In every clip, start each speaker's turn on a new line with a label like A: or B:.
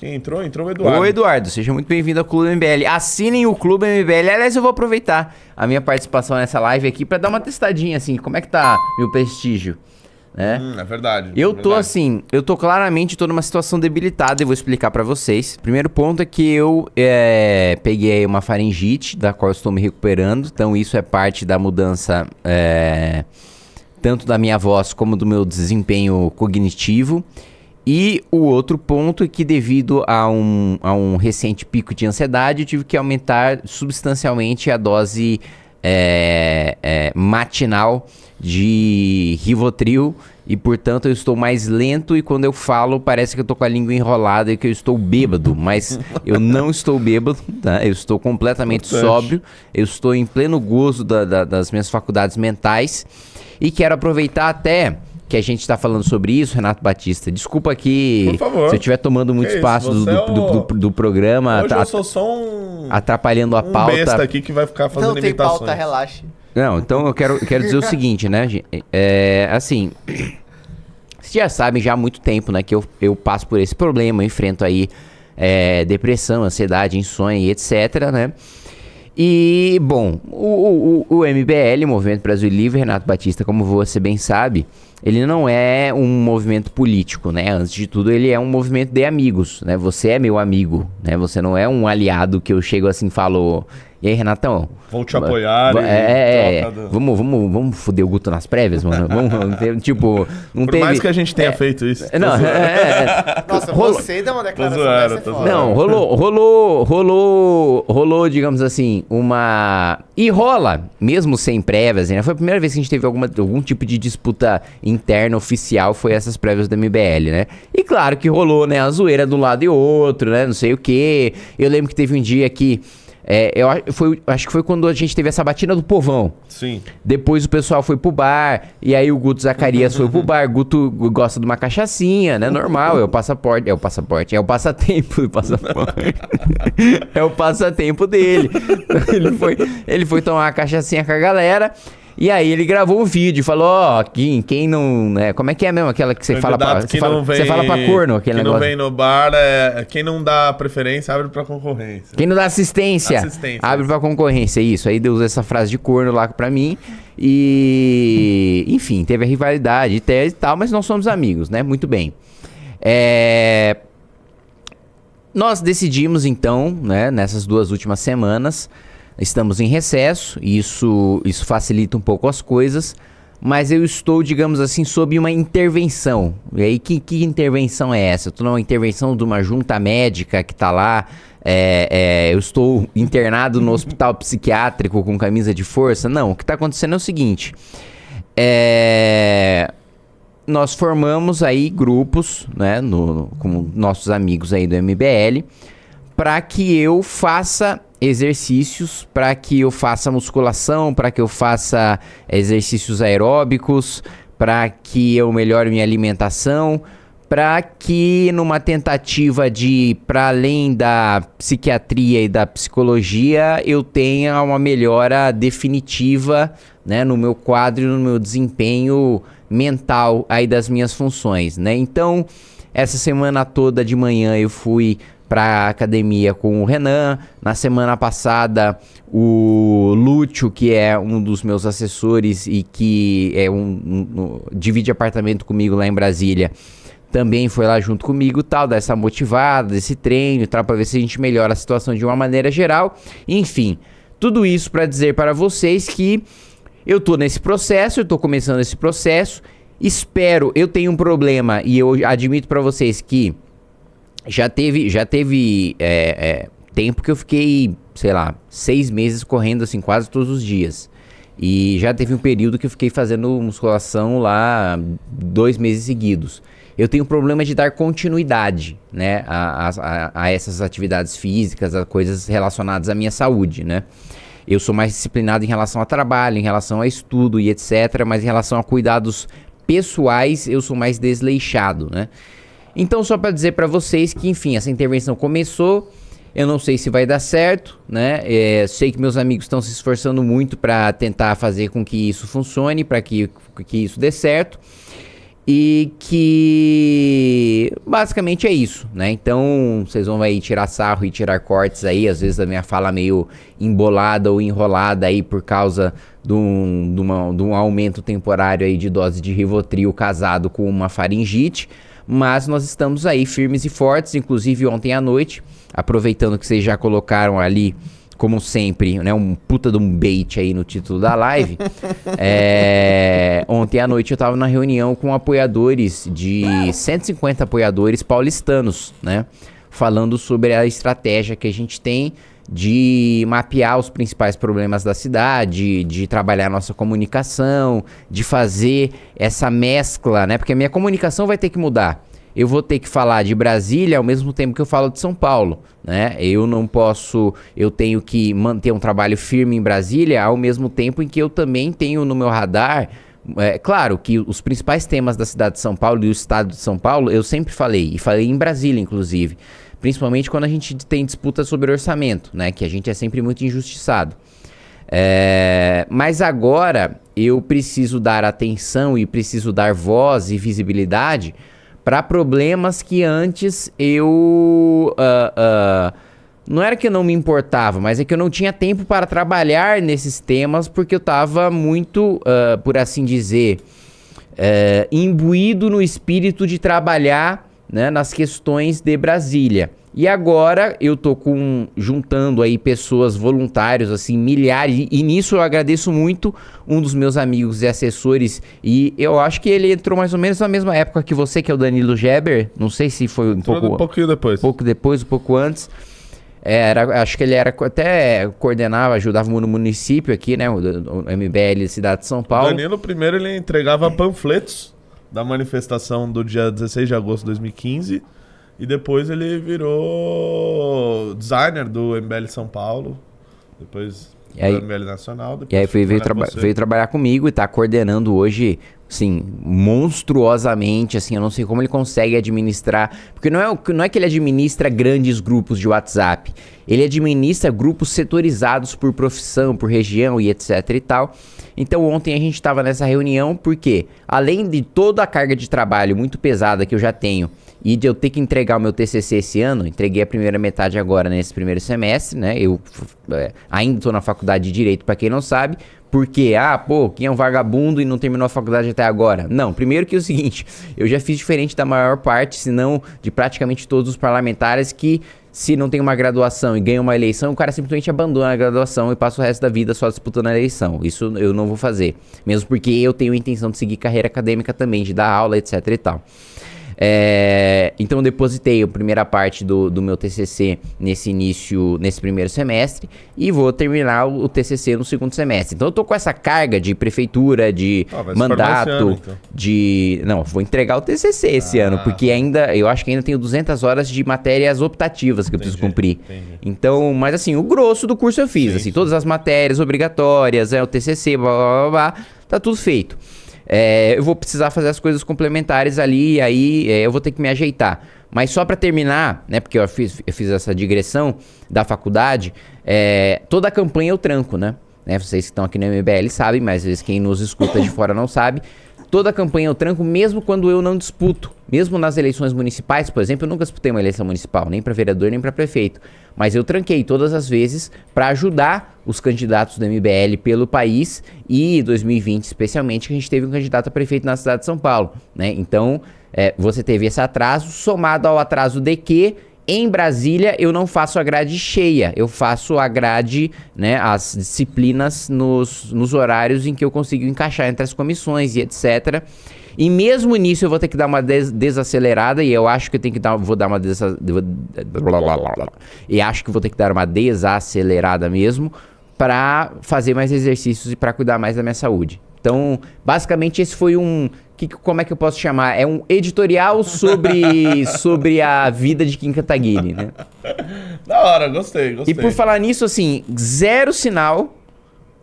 A: Quem entrou, entrou o Eduardo. Ô, Eduardo, seja muito bem-vindo ao Clube MBL. Assinem o Clube MBL. Aliás, eu vou aproveitar a minha participação nessa live aqui para dar uma testadinha, assim, como é que tá meu prestígio. Né? Hum, é verdade. É eu é verdade. tô assim, eu tô claramente tô numa situação debilitada e vou explicar para vocês. Primeiro ponto é que eu é, peguei uma faringite, da qual estou me recuperando. Então, isso é parte da mudança é, tanto da minha voz como do meu desempenho cognitivo. E o outro ponto é que, devido a um, a um recente pico de ansiedade, eu tive que aumentar substancialmente a dose é, é, matinal de Rivotril e, portanto, eu estou mais lento e quando eu falo parece que eu estou com a língua enrolada e que eu estou bêbado, mas eu não estou bêbado, tá? eu estou completamente Importante. sóbrio, eu estou em pleno gozo da, da, das minhas faculdades mentais e quero aproveitar até que a gente está falando sobre isso, Renato Batista. Desculpa aqui se eu estiver tomando muito que espaço do, é um... do, do, do, programa. Hoje tá eu sou só um... Atrapalhando a um pauta. besta aqui que vai ficar fazendo Não tem imitações. pauta, relaxe. Não, então eu quero, quero dizer o seguinte, né? É, assim... Vocês já sabem já há muito tempo, né? Que eu, eu passo por esse problema, enfrento aí é, depressão, ansiedade, insônia e etc, né? E, bom, o, o, o MBL, Movimento Brasil Livre, Renato Batista, como você bem sabe, ele não é um movimento político, né? Antes de tudo, ele é um movimento de amigos, né? Você é meu amigo, né? Você não é um aliado que eu chego assim e falo, e aí, Renatão? Vão te apoiar. É, é, é. vamos, vamos, vamos foder o Guto nas prévias, mano. Vamos, tipo, não Por teve... mais que a gente tenha é, feito isso. Não, é, é, é, Nossa, rolou... você deu uma declaração Zoando, dessa foda. Não, rolou, rolou, rolou, rolou, digamos assim, uma... E rola, mesmo sem prévias, né? Foi a primeira vez que a gente teve alguma, algum tipo de disputa interna, oficial, foi essas prévias da MBL, né? E claro que rolou, né? A zoeira do lado e outro, né? Não sei o quê. Eu lembro que teve um dia que... É, eu, foi, acho que foi quando a gente teve a sabatina do povão. Sim. Depois o pessoal foi pro bar, e aí o Guto Zacarias foi pro bar. Guto gosta de uma cachaçinha, né? Normal, é o passaporte. É o passaporte, é o passatempo do passaporte. é o passatempo dele. ele, foi, ele foi tomar uma cachaçinha com a galera. E aí ele gravou um vídeo falou, ó, oh, quem, quem não. Né, como é que é mesmo aquela que você fala pra. Você fala, vem, você fala pra corno, aquele quem negócio. Quem não vem no bar é, é. Quem não dá preferência abre pra concorrência. Quem não dá assistência, assistência abre pra concorrência. É isso. Aí Deus essa frase de corno lá pra mim. E. Enfim, teve a rivalidade tese e tal, mas nós somos amigos, né? Muito bem. É. Nós decidimos então, né, nessas duas últimas semanas, Estamos em recesso, e isso, isso facilita um pouco as coisas, mas eu estou, digamos assim, sob uma intervenção. E aí, que, que intervenção é essa? Eu estou numa intervenção de uma junta médica que está lá, é, é, eu estou internado no hospital psiquiátrico com camisa de força? Não, o que está acontecendo é o seguinte. É, nós formamos aí grupos, né, no, no, com nossos amigos aí do MBL, para que eu faça exercícios, para que eu faça musculação, para que eu faça exercícios aeróbicos, para que eu melhore minha alimentação, para que numa tentativa de para além da psiquiatria e da psicologia eu tenha uma melhora definitiva, né, no meu quadro, no meu desempenho mental aí das minhas funções, né? Então, essa semana toda de manhã eu fui para academia com o Renan. Na semana passada, o Lúcio, que é um dos meus assessores e que é um, um, um divide apartamento comigo lá em Brasília, também foi lá junto comigo, tal, dessa motivada, desse treino, tal, para ver se a gente melhora a situação de uma maneira geral. Enfim, tudo isso para dizer para vocês que eu tô nesse processo, eu tô começando esse processo. Espero, eu tenho um problema e eu admito para vocês que já teve, já teve é, é, tempo que eu fiquei, sei lá, seis meses correndo assim quase todos os dias. E já teve um período que eu fiquei fazendo musculação lá dois meses seguidos. Eu tenho problema de dar continuidade, né, a, a, a essas atividades físicas, a coisas relacionadas à minha saúde, né. Eu sou mais disciplinado em relação a trabalho, em relação a estudo e etc, mas em relação a cuidados pessoais eu sou mais desleixado, né. Então, só para dizer para vocês que, enfim, essa intervenção começou. Eu não sei se vai dar certo, né? É, sei que meus amigos estão se esforçando muito para tentar fazer com que isso funcione, para que, que isso dê certo. E que basicamente é isso, né? Então vocês vão aí tirar sarro e tirar cortes aí, às vezes a minha fala meio embolada ou enrolada aí por causa de um, de uma, de um aumento temporário aí de dose de Rivotril casado com uma faringite mas nós estamos aí firmes e fortes, inclusive ontem à noite, aproveitando que vocês já colocaram ali como sempre, né? Um puta de um bait aí no título da live. é, ontem à noite eu tava na reunião com apoiadores de 150 apoiadores paulistanos, né? Falando sobre a estratégia que a gente tem de mapear os principais problemas da cidade, de, trabalhar a nossa comunicação, de fazer essa mescla, né? Porque a minha comunicação vai ter que mudar. Eu vou ter que falar de Brasília ao mesmo tempo que eu falo de São Paulo, né? Eu não posso, eu tenho que manter um trabalho firme em Brasília ao mesmo tempo em que eu também tenho no meu radar é claro que os principais temas da cidade de São Paulo e o estado de São Paulo, eu sempre falei, e falei em Brasília, inclusive principalmente quando a gente tem disputa sobre orçamento, né? Que a gente é sempre muito injustiçado. É, mas agora eu preciso dar atenção e preciso dar voz e visibilidade para problemas que antes eu. Uh, uh, não era que eu não me importava, mas é que eu não tinha tempo para trabalhar nesses temas porque eu estava muito, uh, por assim dizer, eh, imbuído no espírito de trabalhar né, nas questões de Brasília. E agora eu tô com juntando aí pessoas voluntários, assim, milhares. E nisso eu agradeço muito um dos meus amigos e assessores. E eu acho que ele entrou mais ou menos na mesma época que você, que é o Danilo Geber. Não sei se foi um pouco. Um pouquinho depois. Pouco depois, um pouco antes. É, era, acho que ele era até coordenava, ajudava no município aqui, né? O, o MBL Cidade de São Paulo. O Danilo, primeiro, ele entregava panfletos da manifestação do dia 16 de agosto de 2015. E depois ele virou designer do MBL São Paulo. Depois e aí, do MBL Nacional. e aí foi, veio, traba veio trabalhar comigo e está coordenando hoje assim, monstruosamente, assim, eu não sei como ele consegue administrar, porque não é, não é que ele administra grandes grupos de WhatsApp, ele administra grupos setorizados por profissão, por região e etc e tal. Então ontem a gente estava nessa reunião porque, além de toda a carga de trabalho muito pesada que eu já tenho, e de eu ter que entregar o meu TCC esse ano, entreguei a primeira metade agora nesse primeiro semestre, né? Eu é, ainda estou na faculdade de direito, para quem não sabe, porque ah, pô, quem é um vagabundo e não terminou a faculdade até agora? Não, primeiro que é o seguinte, eu já fiz diferente da maior parte, se não de praticamente todos os parlamentares que se não tem uma graduação e ganha uma eleição, o cara simplesmente abandona a graduação e passa o resto da vida só disputando a eleição. Isso eu não vou fazer. Mesmo porque eu tenho a intenção de seguir carreira acadêmica também, de dar aula, etc e tal. É, então eu depositei a primeira parte do, do meu TCC nesse início, nesse primeiro semestre e vou terminar o, TCC no segundo semestre. Então eu tô com essa carga de prefeitura, de ah, mandato, ano, então. de... Não, vou entregar o TCC ah. esse ano, porque ainda, eu acho que ainda tenho 200 horas de matérias optativas que entendi, eu preciso cumprir. Entendi. Então, mas assim, o grosso do curso eu fiz, sim, assim, sim. todas as matérias obrigatórias, é, o TCC, blá, blá, blá, blá, tá tudo feito é, eu vou precisar fazer as coisas complementares ali, e aí é, eu vou ter que me ajeitar. Mas só para terminar, né, porque eu fiz, eu fiz, essa digressão da faculdade, é, toda a campanha eu tranco, né? né? Vocês que estão aqui no MBL sabem, mas às vezes quem nos escuta de fora não sabe toda a campanha eu tranco, mesmo quando eu não disputo. Mesmo nas eleições municipais, por exemplo, eu nunca disputei uma eleição municipal, nem para vereador, nem para prefeito. Mas eu tranquei todas as vezes para ajudar os candidatos do MBL pelo país e 2020 especialmente, que a gente teve um candidato a prefeito na cidade de São Paulo. Né? Então, é, você teve esse atraso somado ao atraso de que em Brasília, eu não faço a grade cheia, eu faço a grade, né, as disciplinas nos, nos horários em que eu consigo encaixar entre as comissões e etc. E mesmo nisso eu vou ter que dar uma des desacelerada e eu acho que eu tenho que dar, vou dar uma e acho que vou ter que dar uma desacelerada mesmo para fazer mais exercícios e para cuidar mais da minha saúde. Então, basicamente esse foi um que, como é que eu posso chamar? É um editorial sobre, sobre a vida de Kim Kataguiri, né? Da hora, gostei, gostei. E por falar nisso, assim, zero sinal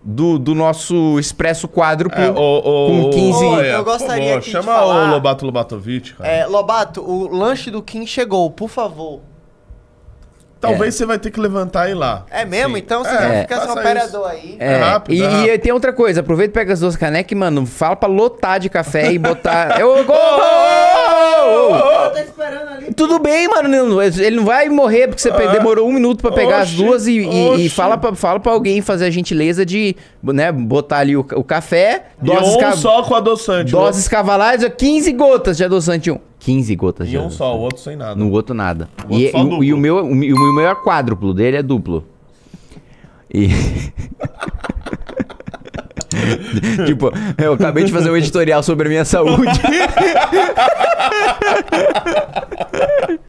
A: do, do nosso expresso quádruplo é, o, o, com 15... O, eu gostaria oh, Chama o Lobato Lobatovic, cara. É, Lobato, o lanche do Kim chegou, por favor. Talvez é. você vai ter que levantar e ir lá. É mesmo? Sim. Então você é, vai ficar só operador aí. É. é rápido, e, é rápido. e tem outra coisa, aproveita e pega as duas canecas e, mano, fala pra lotar de café e botar. Eu, oh, oh, oh, Tudo bem, mano. Ele não vai morrer porque você ah. demorou um minuto pra pegar as duas e, e, e, fala, pra, fala pra alguém fazer a gentileza de né, botar ali o, o café. Doses e um ca... só com adoçante. Doses né? cavalares, 15 gotas de adoçante um. 15 gotas e de um só, assim. o outro sem nada. No outro nada. O outro e, e, e o meu, o, o meu é quádruplo, dele é duplo. E. tipo, eu acabei de fazer um editorial sobre a minha saúde.